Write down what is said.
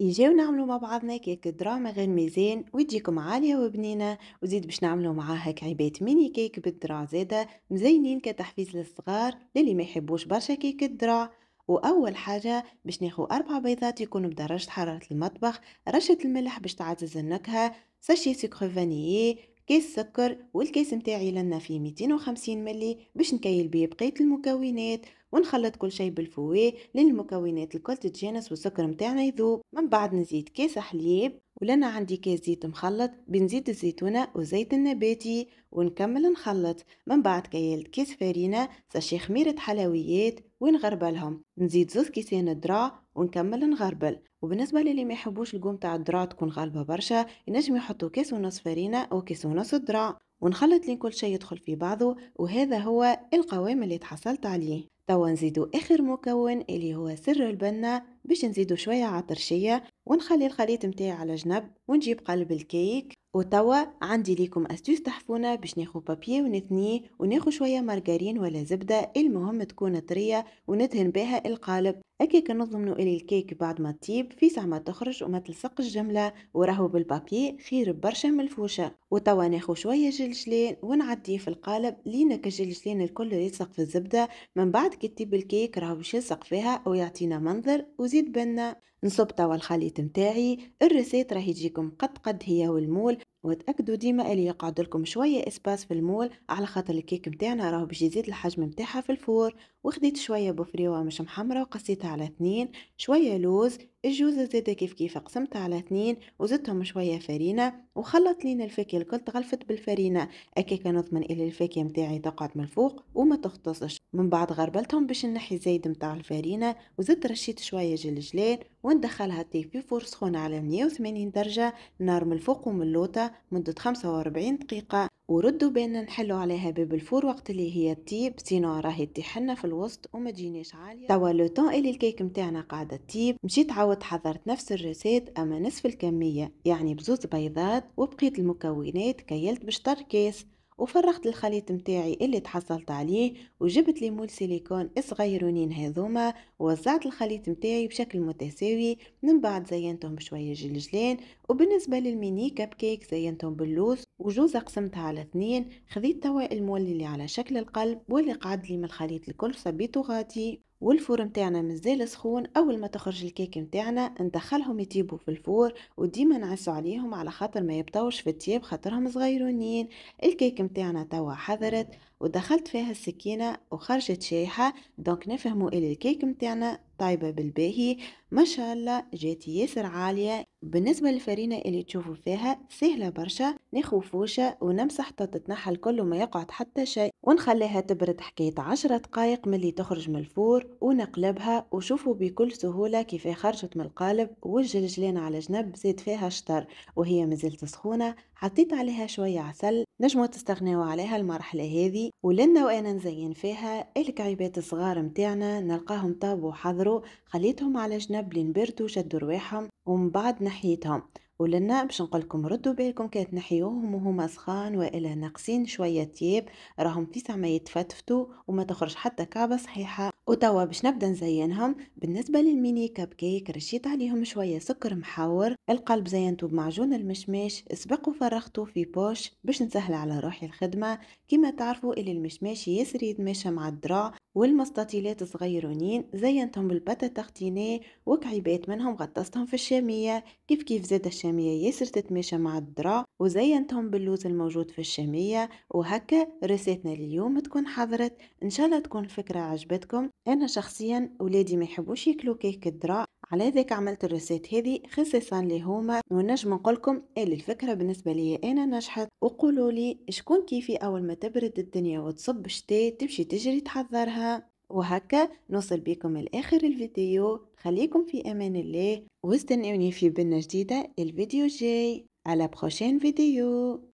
يجيو نعملو مع بعضنا كيك دراما غير ميزان وتجيكم عالية وبنينة وزيد باش نعملو معاها كعبات ميني كيك بالدرع زادة مزينين كتحفيز للصغار للي ما يحبوش برشا كيك الدرع واول حاجه باش ناخو اربع بيضات يكونوا بدرجه حراره المطبخ رشه الملح باش تعزز النكهه ساشي سكر فانيلي كيس سكر والكيس متاعي لنا فيه 250 ملي باش نكيل بيه بقيه المكونات ونخلط كل شيء بالفوي لين المكونات الكل تتجانس والسكر متاعنا يذوب من بعد نزيد كاس حليب ولنا عندي كاس زيت مخلط بنزيد الزيتونة وزيت النباتي ونكمل نخلط من بعد كيلت كاس فارينة ساشي خميرة حلويات ونغربلهم نزيد زوز كيسان دراع ونكمل نغربل وبالنسبة للي ما يحبوش القوم تاع الدراع تكون غالبة برشا ينجم يحطوا كاس ونص فارينة أو كاس ونص دراع ونخلط لين كل شيء يدخل في بعضه وهذا هو القوام اللي تحصلت عليه توا نزيدو اخر مكون اللي هو سر البنة باش نزيدو شوية عطرشية ونخلي الخليط متاعي على جنب ونجيب قلب الكيك وتوا عندي ليكم استوس تحفونه باش ناخو بابيه ونثنيه وناخو شويه مارغرين ولا زبده المهم تكون طريه وندهن بها القالب هكي كنضمنوا الي الكيك بعد ما تطيب في ساعة ما تخرج وما تلصق جمله وراهو بالبابي خير برشا من الفوشه وتوا ناخو شويه جلجلين ونعديه في القالب لينا كجلجلين الكل يلصق في الزبده من بعد كي تطيب الكيك راهو باش يلصق فيها ويعطينا منظر وزيد بنا نصب توا الخليط متاعي الريسيت راهي تجيكم قد قد هي والمول وتأكدوا ديما اللي يقعد لكم شوية اسباس في المول على خاطر الكيك متاعنا راهو باش يزيد الحجم متاعها في الفور وخديت شوية بوفريوة مش محمرة وقصيتها على اثنين شوية لوز الجوزة زادة كيف كيف قسمتها على اثنين وزدتهم شوية فرينة وخلط لينا الفاكهة الكل تغلفت بالفرينة أكاك نضمن إلى الفاكهة متاعي تقعد من الفوق وما تختصش من بعد غربلتهم باش نحي زايد متاع الفرينة وزدت رشيت شوية جلجلان وندخلها طيب في فور سخونة على 180 درجة نار من الفوق ومن اللوطة مدة 45 دقيقة وردوا بينا نحلوا عليها باب الفور وقت اللي هي تطيب سينو راهي تحنا في الوسط وما تجينيش عاليه توا لو طون اللي الكيك نتاعنا قاعده تطيب مشيت عاود حضرت نفس الرسيت اما نصف الكميه يعني بزوز بيضات وبقيت المكونات كيلت بشطر كيس وفرغت الخليط متاعي اللي تحصلت عليه وجبت لي مول سيليكون صغيرونين هذوما ووزعت الخليط متاعي بشكل متساوي من بعد زينتهم بشويه جلجلان وبالنسبه للميني كب كيك زينتهم باللوز وجوزة قسمتها على اثنين خذيت توا المولي اللي على شكل القلب واللي قعد لي من الخليط الكل صبيته غادي والفور متاعنا مازال سخون اول ما تخرج الكيك متاعنا ندخلهم يطيبوا في الفور وديما نعسوا عليهم على خاطر ما يبطوش في التياب خاطرهم صغيرونين الكيك متاعنا توا حضرت ودخلت فيها السكينة وخرجت شايحة دونك نفهموا إلي الكيك متاعنا طايبة بالباهي ما شاء الله جات ياسر عالية بالنسبة للفرينة اللي تشوفوا فيها سهلة برشا ناخو فوشة ونمسح تتنحى الكل وما يقعد حتى شيء ونخليها تبرد حكاية عشرة دقايق ملي تخرج من الفور ونقلبها وشوفوا بكل سهولة كيف خرجت من القالب والجلجلين على جنب زيد فيها شطر وهي مازالت سخونة حطيت عليها شوية عسل نجمو تستغناو عليها المرحلة هذه ولنا وانا نزين فيها الكعيبات الصغار متاعنا نلقاهم طابوا وحضروا خليتهم على جنب لين بردوا شدوا رواحهم ومن بعد نحيتهم ولنا باش نقولكم ردوا بالكم كي تنحيوهم وهما سخان والا ناقصين شويه تياب راهم في ما يتفتفتوا وما تخرج حتى كعبه صحيحه وتوا باش نبدا نزينهم بالنسبه للميني كب كيك رشيت عليهم شويه سكر محور القلب زينته بمعجون المشماش سبق وفرغته في بوش باش نسهل على روحي الخدمه كما تعرفوا اللي المشماش ياسر يتماشى مع الدرع والمستطيلات صغيرونين زينتهم بالباتا تختيني وكعيبات منهم غطستهم في الشاميه كيف كيف زاد الشاميه ياسر تتماشى مع الدرع وزينتهم باللوز الموجود في الشاميه وهكا رسالتنا لليوم تكون حضرت ان شاء الله تكون الفكره عجبتكم انا شخصيا ولادي ما يحبوش ياكلوا كيك الذراع على ذاك عملت الرسات هذه خصيصا لهما ونجم نقولكم اللي الفكره بالنسبه لي انا نجحت وقولوا لي شكون كيفي اول ما تبرد الدنيا وتصب شتاء تمشي تجري تحضرها وهكا نوصل بكم لاخر الفيديو خليكم في امان الله واستنوني في بنا جديده الفيديو جاي على بروشين فيديو